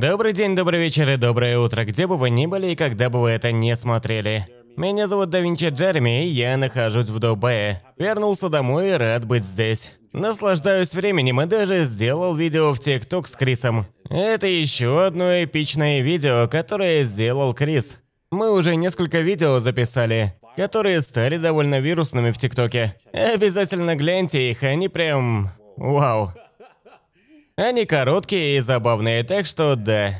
Добрый день, добрый вечер и доброе утро, где бы вы ни были и когда бы вы это не смотрели. Меня зовут Давинчи Винчи Джереми, и я нахожусь в Дубае. Вернулся домой и рад быть здесь. Наслаждаюсь временем и даже сделал видео в ТикТок с Крисом. Это еще одно эпичное видео, которое сделал Крис. Мы уже несколько видео записали, которые стали довольно вирусными в ТикТоке. Обязательно гляньте их, они прям... Вау. Они короткие и забавные, так что да.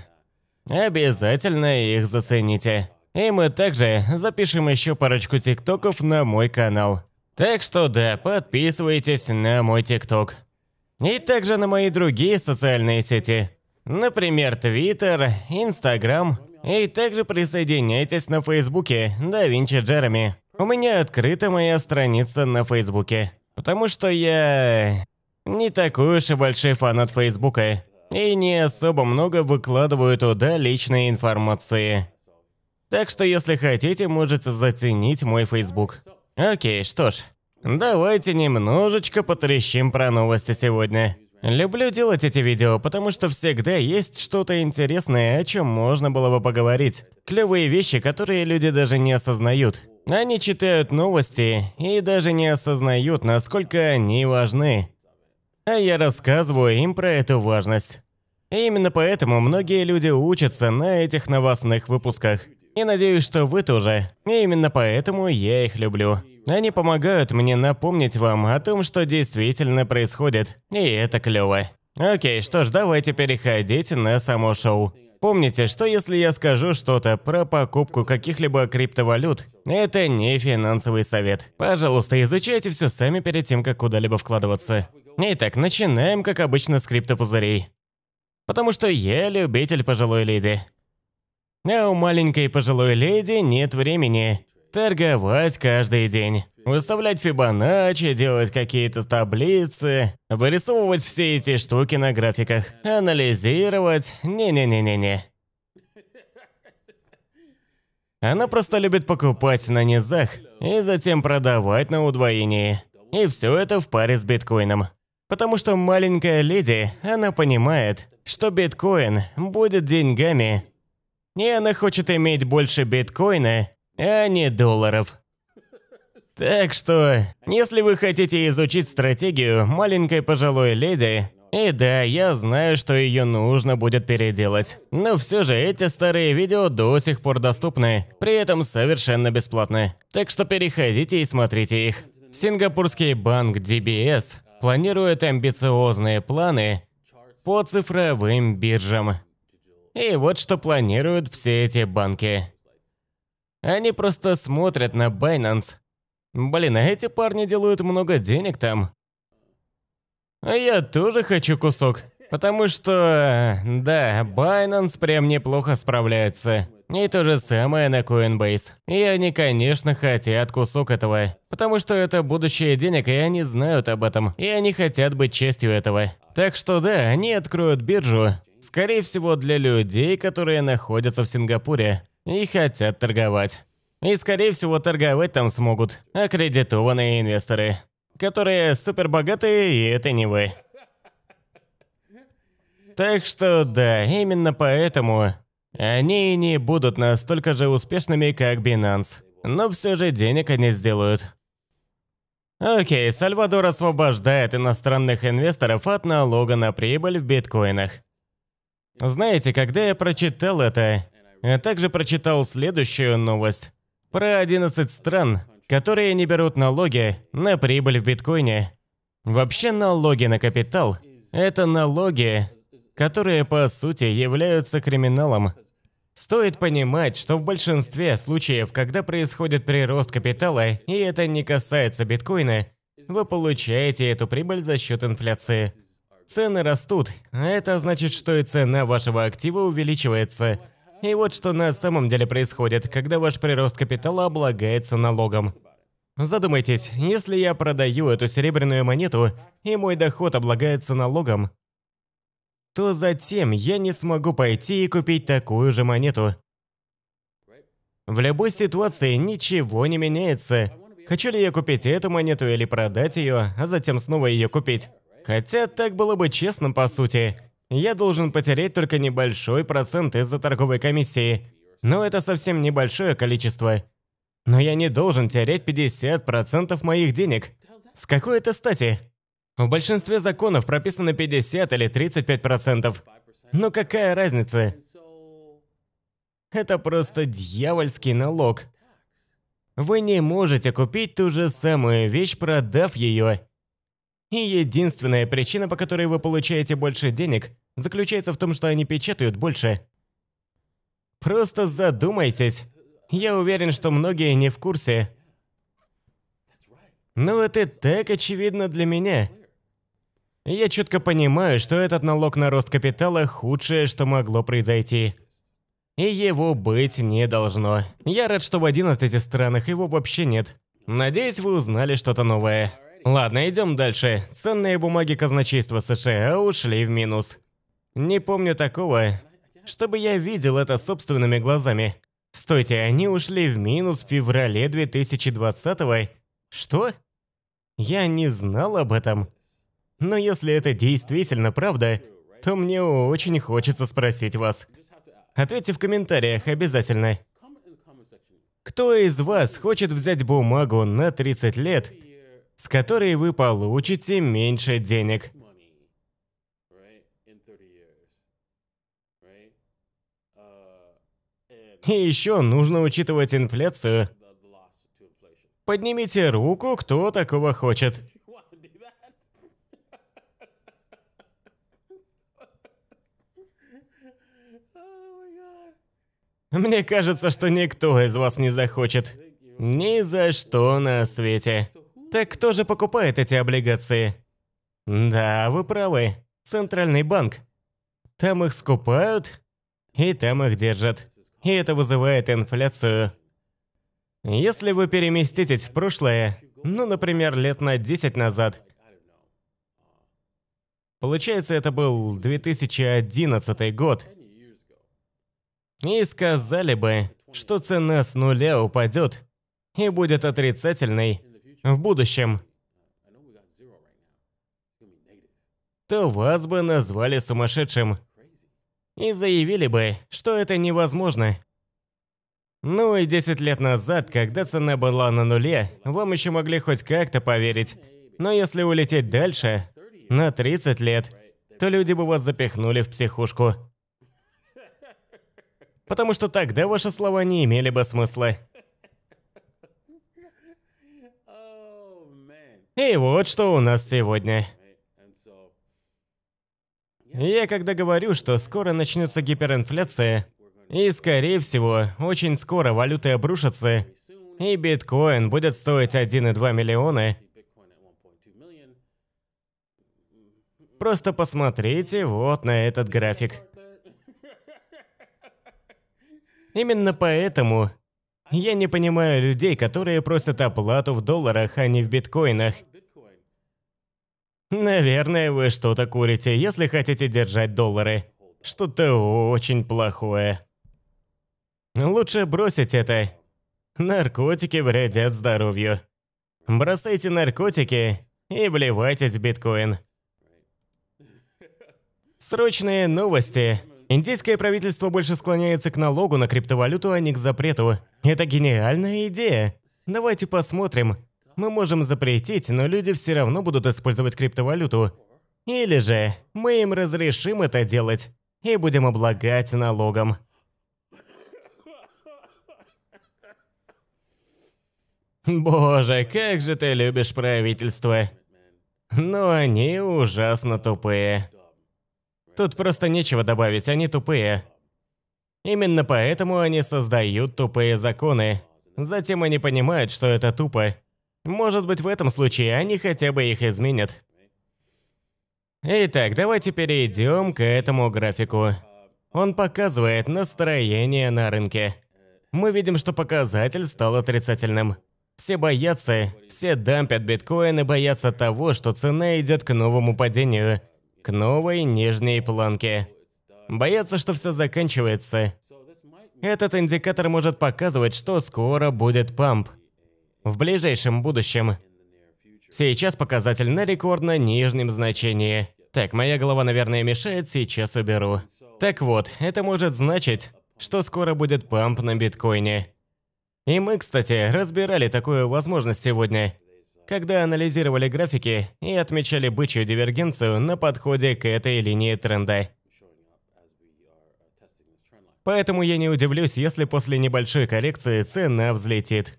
Обязательно их зацените. И мы также запишем еще парочку тиктоков на мой канал. Так что да, подписывайтесь на мой тикток. И также на мои другие социальные сети. Например, Твиттер, Инстаграм. И также присоединяйтесь на Фейсбуке Да Винчи У меня открыта моя страница на Фейсбуке. Потому что я не такой уж и большой фанат Фейсбука и не особо много выкладываю туда личной информации. Так что если хотите, можете заценить мой Фейсбук. Окей, что ж, давайте немножечко потрещим про новости сегодня. Люблю делать эти видео, потому что всегда есть что-то интересное, о чем можно было бы поговорить. Клевые вещи, которые люди даже не осознают. Они читают новости и даже не осознают, насколько они важны а я рассказываю им про эту важность. И именно поэтому многие люди учатся на этих новостных выпусках. И надеюсь, что вы тоже. И именно поэтому я их люблю. Они помогают мне напомнить вам о том, что действительно происходит. И это клево. Окей, что ж, давайте переходить на само шоу. Помните, что если я скажу что-то про покупку каких-либо криптовалют, это не финансовый совет. Пожалуйста, изучайте все сами перед тем, как куда-либо вкладываться. Итак, начинаем, как обычно, с криптопузырей. Потому что я любитель пожилой леди. А у маленькой пожилой леди нет времени торговать каждый день. Выставлять Фибоначчи, делать какие-то таблицы, вырисовывать все эти штуки на графиках, анализировать. Не-не-не-не-не. Она просто любит покупать на низах и затем продавать на удвоении. И все это в паре с биткоином. Потому что маленькая леди, она понимает, что биткоин будет деньгами. И она хочет иметь больше биткоина, а не долларов. Так что, если вы хотите изучить стратегию маленькой пожилой леди, и да, я знаю, что ее нужно будет переделать. Но все же эти старые видео до сих пор доступны, при этом совершенно бесплатны. Так что переходите и смотрите их. Сингапурский банк DBS планирует амбициозные планы по цифровым биржам. И вот что планируют все эти банки. Они просто смотрят на Binance. Блин, а эти парни делают много денег там. А я тоже хочу кусок, потому что, да, Binance прям неплохо справляется. И то же самое на Coinbase. И они, конечно, хотят кусок этого, потому что это будущее денег, и они знают об этом, и они хотят быть частью этого. Так что да, они откроют биржу, скорее всего, для людей, которые находятся в Сингапуре и хотят торговать. И, скорее всего, торговать там смогут аккредитованные инвесторы, которые супербогатые, и это не вы. Так что да, именно поэтому они и не будут настолько же успешными, как Binance, но все же денег они сделают. Окей, Сальвадор освобождает иностранных инвесторов от налога на прибыль в биткоинах. Знаете, когда я прочитал это, я также прочитал следующую новость про 11 стран, которые не берут налоги на прибыль в биткоине. Вообще налоги на капитал – это налоги, которые по сути являются криминалом. Стоит понимать, что в большинстве случаев, когда происходит прирост капитала, и это не касается биткоина, вы получаете эту прибыль за счет инфляции. Цены растут, а это значит, что и цена вашего актива увеличивается. И вот что на самом деле происходит, когда ваш прирост капитала облагается налогом. Задумайтесь, если я продаю эту серебряную монету, и мой доход облагается налогом, то затем я не смогу пойти и купить такую же монету. В любой ситуации ничего не меняется. Хочу ли я купить эту монету или продать ее, а затем снова ее купить? Хотя так было бы честно по сути. Я должен потерять только небольшой процент из-за торговой комиссии. Но это совсем небольшое количество. Но я не должен терять 50% моих денег. С какой это стати? В большинстве законов прописано 50 или 35%. процентов, Но какая разница? Это просто дьявольский налог. Вы не можете купить ту же самую вещь, продав ее. И единственная причина, по которой вы получаете больше денег, заключается в том, что они печатают больше. Просто задумайтесь. Я уверен, что многие не в курсе. Но ну это так очевидно для меня. Я четко понимаю, что этот налог на рост капитала – худшее, что могло произойти. И его быть не должно. Я рад, что в 11 странах его вообще нет. Надеюсь, вы узнали что-то новое. Ладно, идем дальше. Ценные бумаги казначейства США ушли в минус. Не помню такого, чтобы я видел это собственными глазами. Стойте, они ушли в минус в феврале 2020-го? Что? Я не знал об этом. Но если это действительно правда, то мне очень хочется спросить вас. Ответьте в комментариях обязательно. Кто из вас хочет взять бумагу на 30 лет, с которой вы получите меньше денег? И еще нужно учитывать инфляцию. Поднимите руку, кто такого хочет. Мне кажется, что никто из вас не захочет. Ни за что на свете. Так кто же покупает эти облигации? Да, вы правы. Центральный банк. Там их скупают, и там их держат. И это вызывает инфляцию. Если вы переместитесь в прошлое, ну, например, лет на 10 назад, получается, это был 2011 год, и сказали бы, что цена с нуля упадет и будет отрицательной в будущем, то вас бы назвали сумасшедшим и заявили бы, что это невозможно. Ну и 10 лет назад, когда цена была на нуле, вам еще могли хоть как-то поверить. Но если улететь дальше, на 30 лет, то люди бы вас запихнули в психушку потому что тогда ваши слова не имели бы смысла. И вот что у нас сегодня. Я когда говорю, что скоро начнется гиперинфляция, и скорее всего, очень скоро валюты обрушатся, и биткоин будет стоить 1,2 миллиона, просто посмотрите вот на этот график. Именно поэтому я не понимаю людей, которые просят оплату в долларах, а не в биткоинах. Наверное, вы что-то курите, если хотите держать доллары. Что-то очень плохое. Лучше бросить это. Наркотики вредят здоровью. Бросайте наркотики и вливайтесь в биткоин. Срочные новости. Индийское правительство больше склоняется к налогу на криптовалюту, а не к запрету. Это гениальная идея. Давайте посмотрим. Мы можем запретить, но люди все равно будут использовать криптовалюту. Или же мы им разрешим это делать и будем облагать налогом. Боже, как же ты любишь правительство. Но они ужасно тупые. Тут просто нечего добавить, они тупые. Именно поэтому они создают тупые законы. Затем они понимают, что это тупо. Может быть, в этом случае они хотя бы их изменят. Итак, давайте перейдем к этому графику. Он показывает настроение на рынке. Мы видим, что показатель стал отрицательным. Все боятся, все дампят биткоин и боятся того, что цена идет к новому падению – к новой нижней планке. Боятся, что все заканчивается. Этот индикатор может показывать, что скоро будет памп. В ближайшем будущем. Сейчас показатель на рекордно нижнем значении. Так, моя голова, наверное, мешает, сейчас уберу. Так вот, это может значить, что скоро будет памп на биткоине. И мы, кстати, разбирали такую возможность сегодня когда анализировали графики и отмечали бычью дивергенцию на подходе к этой линии тренда. Поэтому я не удивлюсь, если после небольшой коррекции цена взлетит.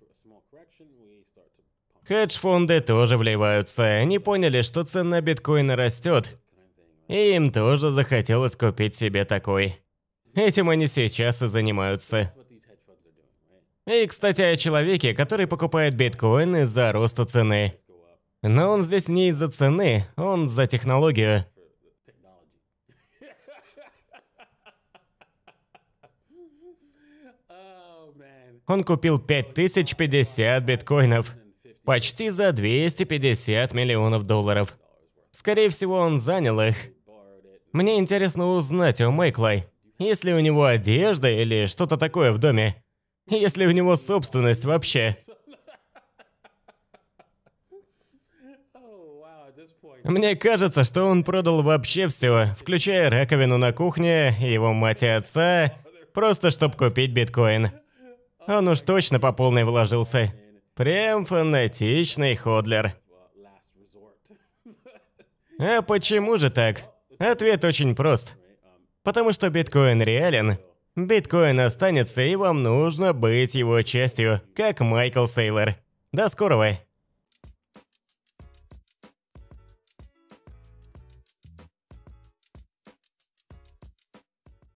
Хедж-фонды тоже вливаются. Они поняли, что цена биткоина растет, и им тоже захотелось купить себе такой. Этим они сейчас и занимаются. И, кстати, о человеке, который покупает биткоины за роста цены. Но он здесь не из-за цены, он за технологию. Он купил 5050 биткоинов. Почти за 250 миллионов долларов. Скорее всего, он занял их. Мне интересно узнать у Майкла, есть ли у него одежда или что-то такое в доме. Если в него собственность вообще. Мне кажется, что он продал вообще все, включая раковину на кухне, его мать и отца, просто чтобы купить биткоин. Он уж точно по полной вложился. Прям фанатичный ходлер. А почему же так? Ответ очень прост. Потому что биткоин реален, Биткоин останется, и вам нужно быть его частью, как Майкл Сейлор. До скорого!